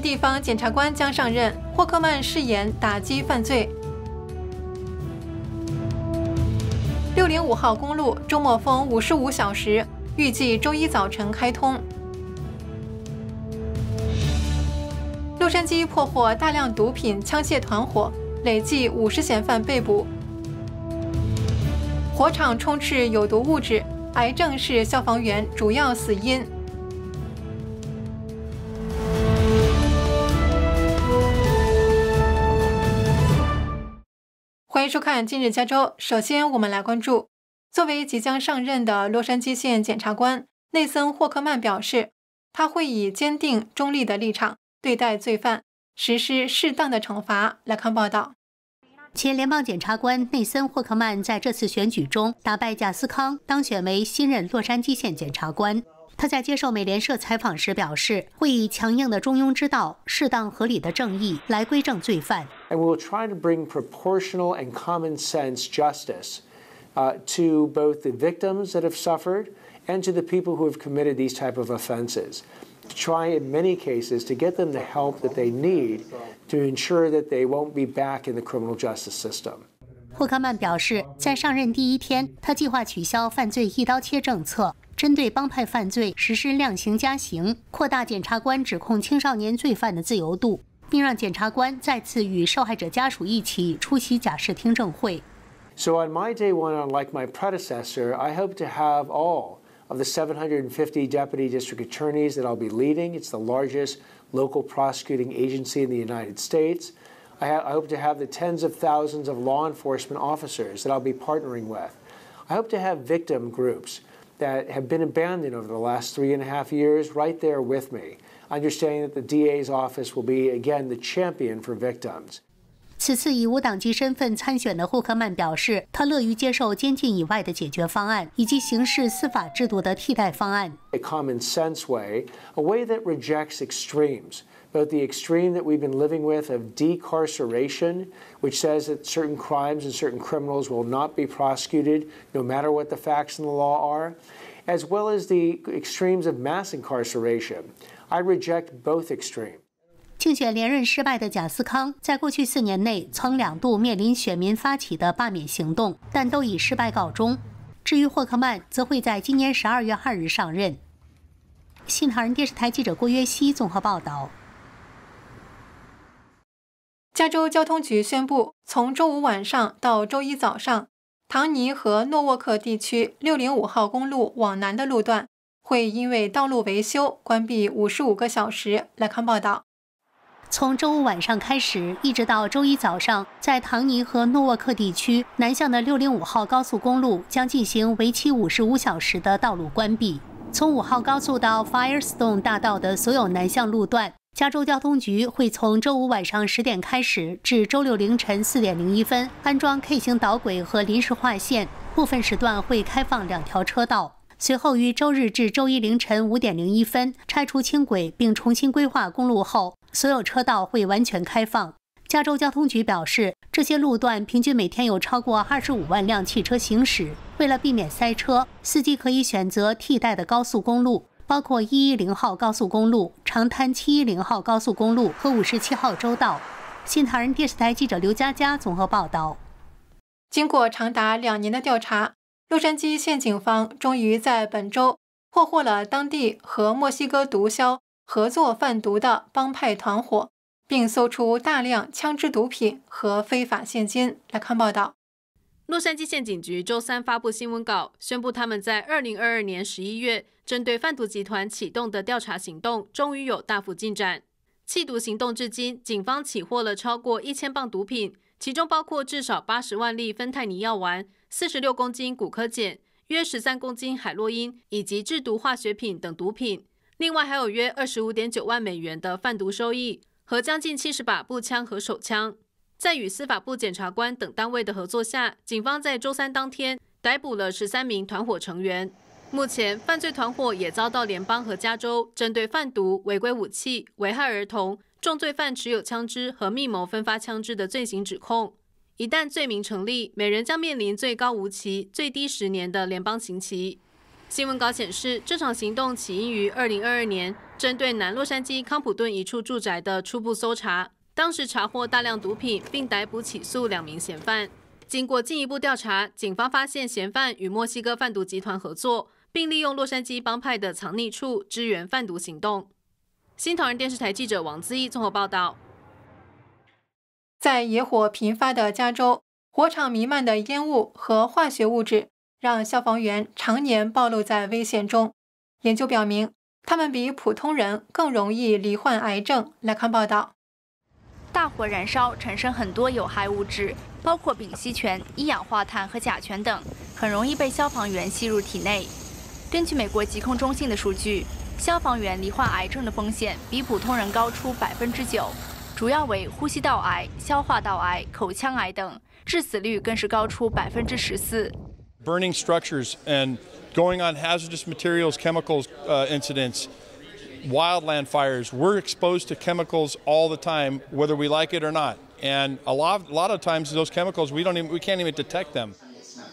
地方检察官将上任，霍克曼饰演打击犯罪。六零五号公路周末封五十五小时，预计周一早晨开通。洛杉矶破获大量毒品枪械团伙，累计五十嫌犯被捕。火场充斥有毒物质，癌症是消防员主要死因。欢迎收看《今日加州》。首先，我们来关注作为即将上任的洛杉矶县检察官内森·霍克曼表示，他会以坚定中立的立场对待罪犯，实施适当的惩罚。来看报道，前联邦检察官内森·霍克曼在这次选举中打败贾斯康，当选为新任洛杉矶县检察官。他在接受美联社采访时表示，会以强硬的中庸之道、适当合理的正义来规正罪犯。and we will try to bring proportional and common sense justice uh, to both the victims that have suffered and to the people who have committed these type of offenses. To try in many cases to get them the help that they need to ensure that they won't be back in the criminal justice system. 并让检察官再次与受害者家属一起出席假释听证会。So on my day one, unlike my predecessor, I hope to have all of the 750 deputy district attorneys that I'll be leading. It's the largest local prosecuting agency in the United States. I, I, hope to have the tens of thousands of law enforcement officers that I'll be partnering with. I hope to have victim groups that have been abandoned over the last three and a half years right there with me understanding that the DA's office will be again the champion for victims. 此次以无党籍身份参选的霍克曼表示，他乐于接受监禁以外的解决方案，以及刑事司法制度的替代方案。A common sense way, a way that rejects extremes, both the extreme that we've been living with of decarceration, which says that certain crimes and certain criminals will not be prosecuted, no matter what the facts and the law are. as well as the extremes of mass incarceration, I reject both extreme. 竞选连任失败的贾斯康，在过去四年内曾两度面临选民发起的罢免行动，但都以失败告终。至于霍克曼，则会在今年十二月二日上任。新唐人电视台记者郭约西综合报道。加州交通局宣布，从周五晚上到周一早上。唐尼和诺沃克地区605号公路往南的路段会因为道路维修关闭55个小时。来看报道，从周五晚上开始，一直到周一早上，在唐尼和诺沃克地区南向的605号高速公路将进行为期55小时的道路关闭。从5号高速到 Firestone 大道的所有南向路段。加州交通局会从周五晚上十点开始至周六凌晨四点零一分安装 K 型导轨和临时划线，部分时段会开放两条车道。随后于周日至周一凌晨五点零一分拆除轻轨并重新规划公路后，所有车道会完全开放。加州交通局表示，这些路段平均每天有超过二十五万辆汽车行驶。为了避免塞车，司机可以选择替代的高速公路。包括一一零号高速公路、长滩七一零号高速公路和五十七号州道。新唐人电视台记者刘佳佳综合报道：经过长达两年的调查，洛杉矶县警方终于在本周破获了当地和墨西哥毒枭合作贩毒的帮派团伙，并搜出大量枪支、毒品和非法现金。来看报道：洛杉矶县警局周三发布新闻稿，宣布他们在二零二二年十一月。针对贩毒集团启动的调查行动终于有大幅进展。弃毒行动至今，警方起获了超过一千磅毒品，其中包括至少八十万粒芬太尼药丸、四十六公斤骨科碱、约十三公斤海洛因以及制毒化学品等毒品。另外，还有约二十五点九万美元的贩毒收益和将近七十把步枪和手枪。在与司法部检察官等单位的合作下，警方在周三当天逮捕了十三名团伙成员。目前，犯罪团伙也遭到联邦和加州针对贩毒、违规武器、危害儿童、重罪犯持有枪支和密谋分发枪支的罪行指控。一旦罪名成立，每人将面临最高无期、最低十年的联邦刑期。新闻稿显示，这场行动起因于2022年针对南洛杉矶康普顿一处住宅的初步搜查，当时查获大量毒品，并逮捕起诉两名嫌犯。经过进一步调查，警方发现嫌犯与墨西哥贩毒集团合作。并利用洛杉矶帮派的藏匿处支援贩毒行动。新唐人电视台记者王自义综合报道：在野火频发的加州，火场弥漫的烟雾和化学物质让消防员常年暴露在危险中。研究表明，他们比普通人更容易罹患癌症。来看报道：大火燃烧产生很多有害物质，包括丙烯醛、一氧化碳和甲醛等，很容易被消防员吸入体内。根据美国疾控中心的数据，消防员罹患癌症的风险比普通人高出百分之九，主要为呼吸道癌、消化道癌、口腔癌等，致死率更是高出百分之十四。Burning structures and going on hazardous materials, chemicals uh, incidents. wildland fires. We're exposed to chemicals all the time, whether we like it or not. And a lot, a lot of times, those chemicals we don't even, we can't even detect them.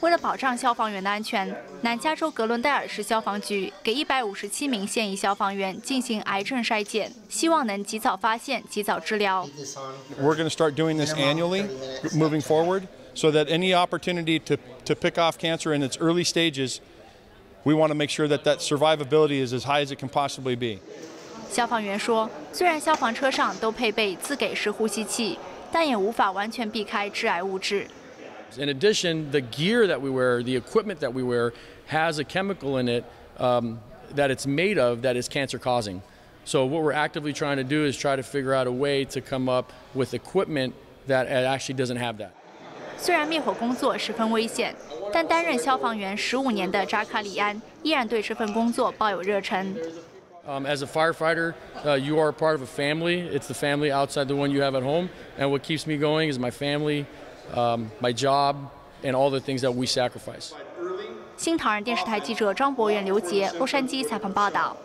为了保障消防员的安全，南加州格伦戴尔市消防局给157名现役消防员进行癌症筛检，希望能及早发现、及早治疗。消防员说，虽然消防车上都配备自给式呼吸器，但也无法完全避开致癌物质。In addition, the gear that we wear, the equipment that we wear, has a chemical in it um, that it's made of that is cancer causing. So what we're actively trying to do is try to figure out a way to come up with equipment that uh, actually doesn't have that. 虽然灭火工作十分危险，但担任消防员十五年的扎卡里安依然对这份工作抱有热忱。Um, as a firefighter, uh, you are part of a family. It's the family outside the one you have at home. And what keeps me going is my family, um, my job and all that sacrifice. things the we 新唐人电视台记者张博远、刘杰，洛杉矶采访报道。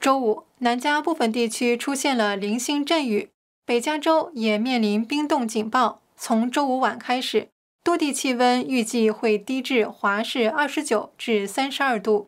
周五，南加部分地区出现了零星阵雨，北加州也面临冰冻警报。从周五晚开始，多地气温预计会低至华氏29至32度。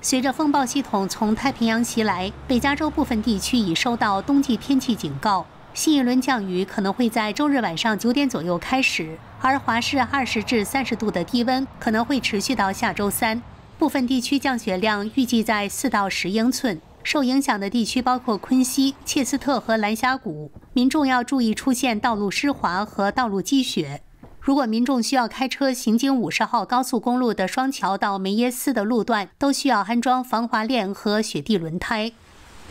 随着风暴系统从太平洋袭来，北加州部分地区已收到冬季天气警告。新一轮降雨可能会在周日晚上九点左右开始，而华氏二十至三十度的低温可能会持续到下周三。部分地区降雪量预计在四到十英寸，受影响的地区包括昆西、切斯特和蓝峡谷。民众要注意出现道路湿滑和道路积雪。如果民众需要开车行经五十号高速公路的双桥到梅耶斯的路段，都需要安装防滑链和雪地轮胎。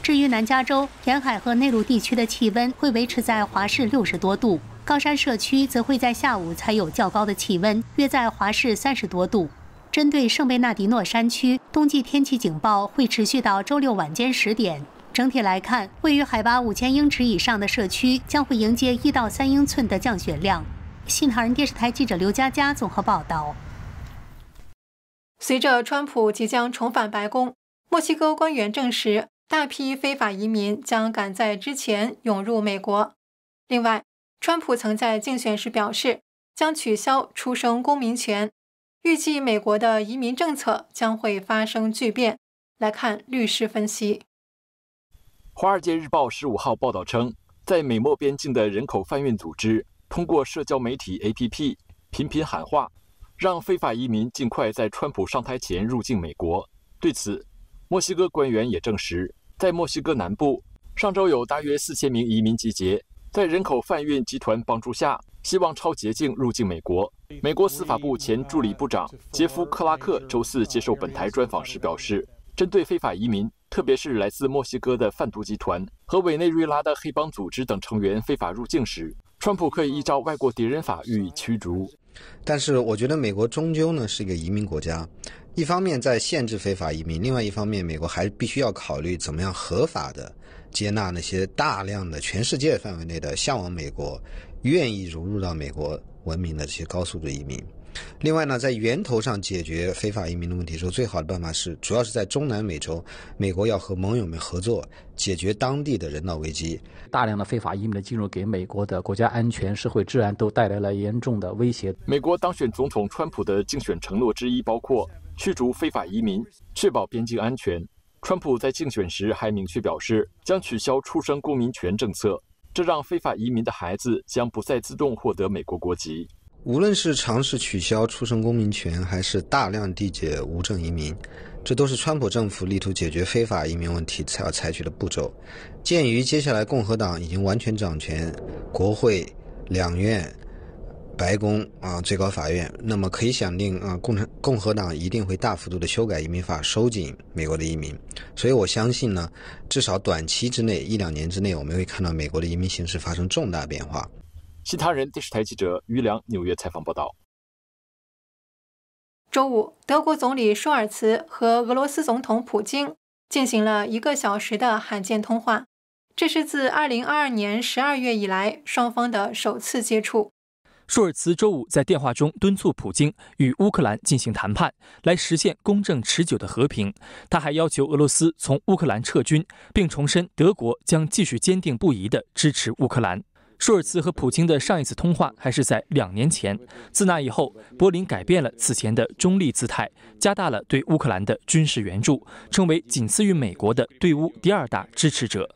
至于南加州沿海和内陆地区的气温会维持在华氏六十多度，高山社区则会在下午才有较高的气温，约在华氏三十多度。针对圣贝纳迪诺山区冬季天气警报会持续到周六晚间十点。整体来看，位于海拔五千英尺以上的社区将会迎接一到三英寸的降雪量。信唐人电视台记者刘佳佳综合报道。随着川普即将重返白宫，墨西哥官员证实。大批非法移民将赶在之前涌入美国。另外，川普曾在竞选时表示将取消出生公民权，预计美国的移民政策将会发生巨变。来看律师分析。《华尔街日报》十五号报道称，在美墨边境的人口贩运组织通过社交媒体 APP 频频喊话，让非法移民尽快在川普上台前入境美国。对此，墨西哥官员也证实，在墨西哥南部，上周有大约四千名移民集结，在人口贩运集团帮助下，希望超捷径入境美国。美国司法部前助理部长杰夫·克拉克周四接受本台专访时表示，针对非法移民，特别是来自墨西哥的贩毒集团和委内瑞拉的黑帮组织等成员非法入境时，川普可以依照外国敌人法予以驱逐。但是，我觉得美国终究呢是一个移民国家。一方面在限制非法移民，另外一方面，美国还必须要考虑怎么样合法的接纳那些大量的全世界范围内的向往美国、愿意融入到美国文明的这些高素质移民。另外呢，在源头上解决非法移民的问题，时候，最好的办法是，主要是在中南美洲，美国要和盟友们合作，解决当地的人道危机。大量的非法移民的进入，给美国的国家安全、社会治安都带来了严重的威胁。美国当选总统川普的竞选承诺之一，包括。驱逐非法移民，确保边境安全。川普在竞选时还明确表示，将取消出生公民权政策，这让非法移民的孩子将不再自动获得美国国籍。无论是尝试取消出生公民权，还是大量缔结无证移民，这都是川普政府力图解决非法移民问题才要采取的步骤。鉴于接下来共和党已经完全掌权，国会两院。白宫啊，最高法院，那么可以想定啊，共产共和党一定会大幅度的修改移民法，收紧美国的移民。所以我相信呢，至少短期之内，一两年之内，我们会看到美国的移民形势发生重大变化。其他人电视台记者于良纽约采访报道。周五，德国总理舒尔茨和俄罗斯总统普京进行了一个小时的罕见通话，这是自2022年12月以来双方的首次接触。舒尔茨周五在电话中敦促普京与乌克兰进行谈判，来实现公正持久的和平。他还要求俄罗斯从乌克兰撤军，并重申德国将继续坚定不移地支持乌克兰。舒尔茨和普京的上一次通话还是在两年前，自那以后，柏林改变了此前的中立姿态，加大了对乌克兰的军事援助，成为仅次于美国的对乌第二大支持者。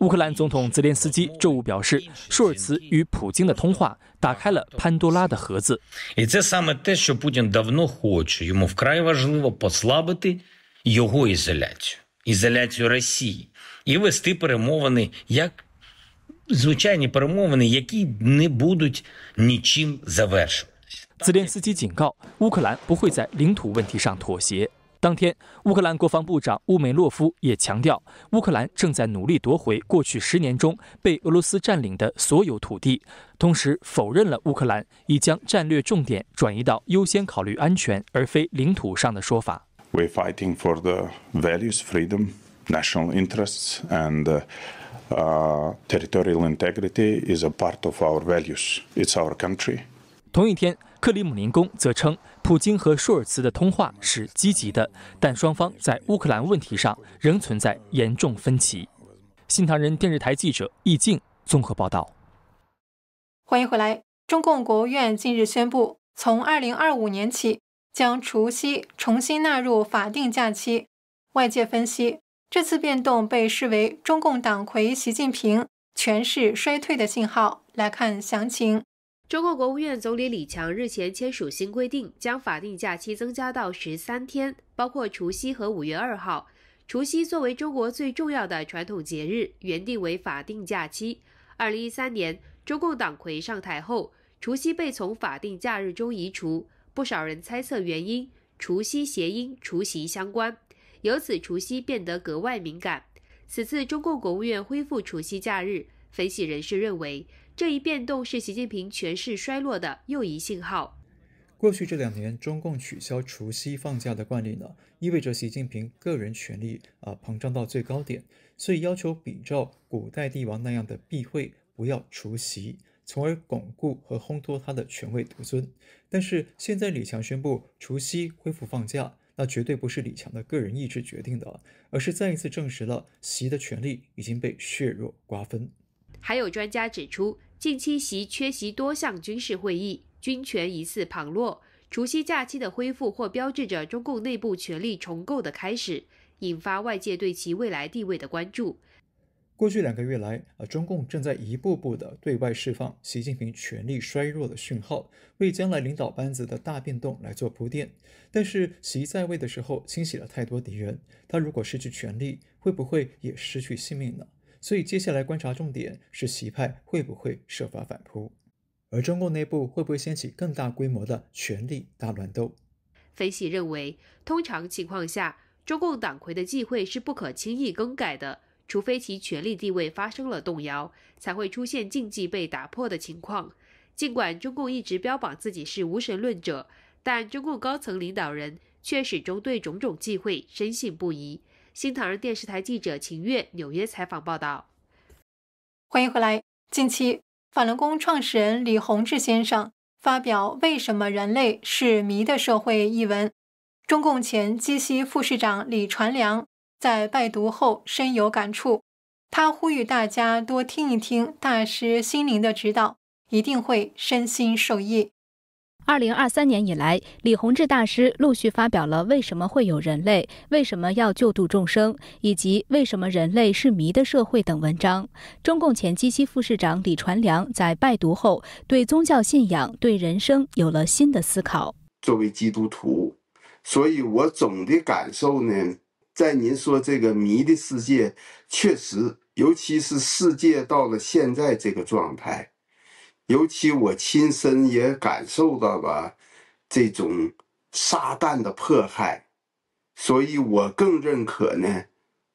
乌克兰总统泽连斯基周五表示，舒尔茨与普京的通话打开了潘多拉的盒子。И це саме те, що Путін давно хоче. Йому в краї важливо послабити його ізоляцію, ізоляцію Росії, і вести перемовани, як звичайні перемовани, які не будуть нічим завершеними。泽连斯基警告，乌克兰不会在领土问题上妥协。当天，乌克兰国防部长乌梅洛夫也强调，乌克兰正在努力夺回过去十年中被俄罗斯占领的所有土地，同时否认了乌克兰已将战略重点转移到优先考虑安全而非领土上的说法。We're fighting for the values, freedom, national interests, and territorial integrity is a part of our values. It's our country. 同一天。克里姆林宫则称，普京和舒尔茨的通话是积极的，但双方在乌克兰问题上仍存在严重分歧。新唐人电视台记者易静综合报道。欢迎回来。中共国务院近日宣布，从二零二五年起将除夕重新纳入法定假期。外界分析，这次变动被视为中共党魁习近平权势衰退的信号。来看详情。中共国务院总理李强日前签署新规定，将法定假期增加到十三天，包括除夕和五月二号。除夕作为中国最重要的传统节日，原定为法定假期。二零一三年，中共党魁上台后，除夕被从法定假日中移除。不少人猜测原因，除夕谐音除夕相关，由此除夕变得格外敏感。此次中共国务院恢复除夕假日，分析人士认为。这一变动是习近平权势衰落的又一信号。过去这两年，中共取消除夕放假的惯例呢，意味着习近平个人权力啊膨胀到最高点，所以要求比照古代帝王那样的避讳，不要除夕，从而巩固和烘托他的权位独尊。但是现在李强宣布除夕恢复放假，那绝对不是李强的个人意志决定的，而是再一次证实了习的权力已经被削弱瓜分。还有专家指出。近期，习缺席多项军事会议，军权疑似旁落。除夕假期的恢复，或标志着中共内部权力重构的开始，引发外界对其未来地位的关注。过去两个月来，啊，中共正在一步步的对外释放习近平权力衰弱的讯号，为将来领导班子的大变动来做铺垫。但是，习在位的时候清洗了太多敌人，他如果失去权力，会不会也失去性命呢？所以，接下来观察重点是习派会不会设法反扑，而中共内部会不会掀起更大规模的权力大乱斗？分析认为，通常情况下，中共党魁的忌讳是不可轻易更改的，除非其权力地位发生了动摇，才会出现禁忌被打破的情况。尽管中共一直标榜自己是无神论者，但中共高层领导人却始终对种种忌讳深信不疑。新唐人电视台记者秦月纽约采访报道：欢迎回来。近期，法轮功创始人李洪志先生发表《为什么人类是迷的社会》一文。中共前基西副市长李传良在拜读后深有感触，他呼吁大家多听一听大师心灵的指导，一定会身心受益。二零二三年以来，李洪志大师陆续发表了《为什么会有人类》《为什么要救度众生》以及《为什么人类是迷的社会》等文章。中共前基西副市长李传良在拜读后，对宗教信仰、对人生有了新的思考。作为基督徒，所以我总的感受呢，在您说这个迷的世界，确实，尤其是世界到了现在这个状态。尤其我亲身也感受到了这种撒旦的迫害，所以我更认可呢，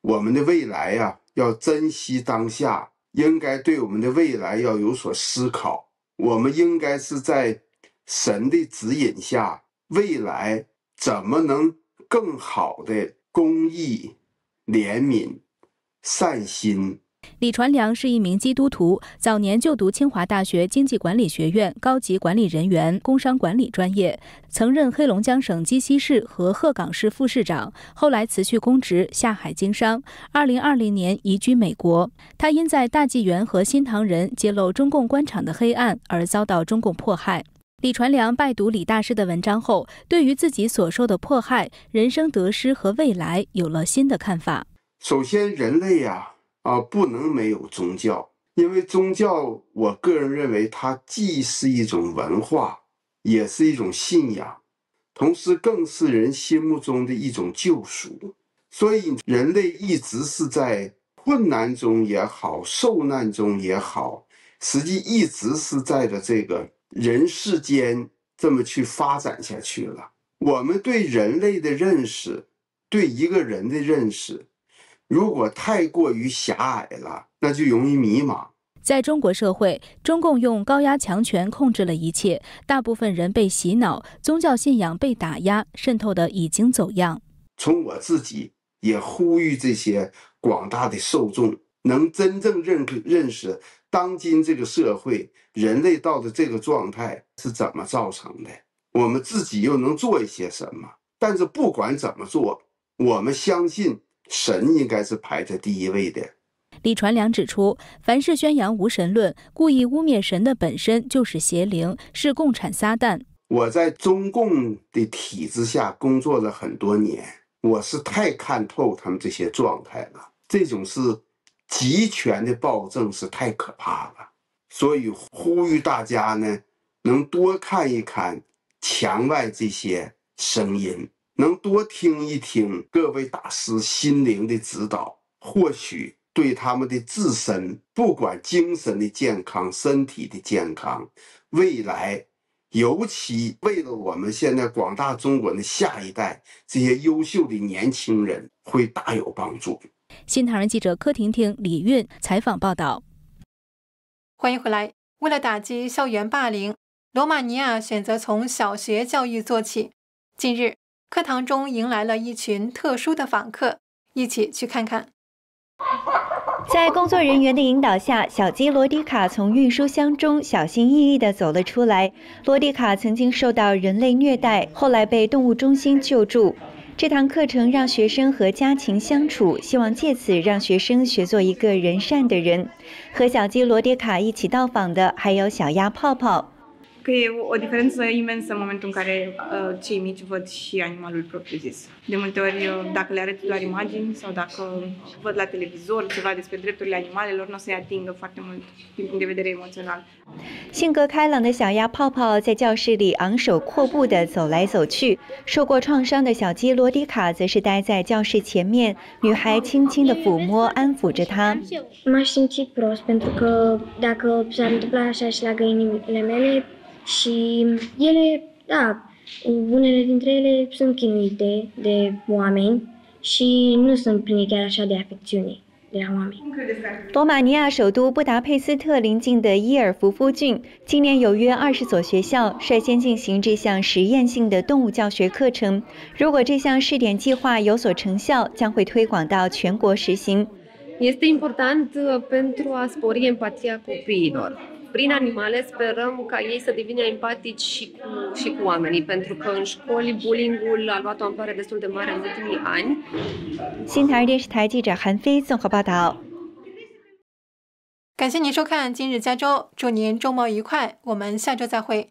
我们的未来呀，要珍惜当下，应该对我们的未来要有所思考。我们应该是在神的指引下，未来怎么能更好的公益、怜悯、善心？李传良是一名基督徒，早年就读清华大学经济管理学院高级管理人员工商管理专业，曾任黑龙江省鸡西市和鹤岗市副市长，后来辞去公职下海经商。二零二零年移居美国。他因在《大纪元》和《新唐人》揭露中共官场的黑暗而遭到中共迫害。李传良拜读李大师的文章后，对于自己所受的迫害、人生得失和未来有了新的看法。首先，人类呀。啊，不能没有宗教，因为宗教，我个人认为它既是一种文化，也是一种信仰，同时更是人心目中的一种救赎。所以，人类一直是在困难中也好，受难中也好，实际一直是在的这个人世间这么去发展下去了。我们对人类的认识，对一个人的认识。如果太过于狭隘了，那就容易迷茫。在中国社会，中共用高压强权控制了一切，大部分人被洗脑，宗教信仰被打压，渗透的已经走样。从我自己也呼吁这些广大的受众，能真正认认识当今这个社会，人类到的这个状态是怎么造成的，我们自己又能做一些什么？但是不管怎么做，我们相信。神应该是排在第一位的。李传良指出，凡是宣扬无神论、故意污蔑神的，本身就是邪灵，是共产撒旦。我在中共的体制下工作了很多年，我是太看透他们这些状态了。这种是集权的暴政，是太可怕了。所以呼吁大家呢，能多看一看墙外这些声音。能多听一听各位大师心灵的指导，或许对他们的自身，不管精神的健康、身体的健康，未来，尤其为了我们现在广大中国的下一代这些优秀的年轻人，会大有帮助。新唐人记者柯婷婷、李韵采访报道。欢迎回来。为了打击校园霸凌，罗马尼亚选择从小学教育做起。近日。课堂中迎来了一群特殊的访客，一起去看看。在工作人员的引导下，小鸡罗迪卡从运输箱中小心翼翼地走了出来。罗迪卡曾经受到人类虐待，后来被动物中心救助。这堂课程让学生和家禽相处，希望借此让学生学做一个人善的人。和小鸡罗迪卡一起到访的还有小鸭泡泡。性格开朗的小鸭泡泡在教室里昂首阔步地走来走去，受过创伤的小鸡罗迪卡则是待在教室前面，女孩轻轻地抚摸安抚着它。Maștinții prost pentru că dacă observă și își lăgea inimile mele. și ele, da, unele dintre ele sunt chinuite de oameni și nu sunt pline chiar așa de afecțiune. 多马尼亚首都布达佩斯特邻近的伊尔福夫郡，今年有约二十所学校率先进行这项实验性的动物教学课程。如果这项试点计划有所成效，将会推广到全国实行。Este important uh, pentru a spori empatia copiilor. prin animale sperăm ca ei să devină empatici și cu, și cu oamenii, pentru că în școli bullying-ul a luat o amploare destul de mare în ultimii ani. Sintar 感谢您收看今日加州，祝您周末愉快，我们下周再会。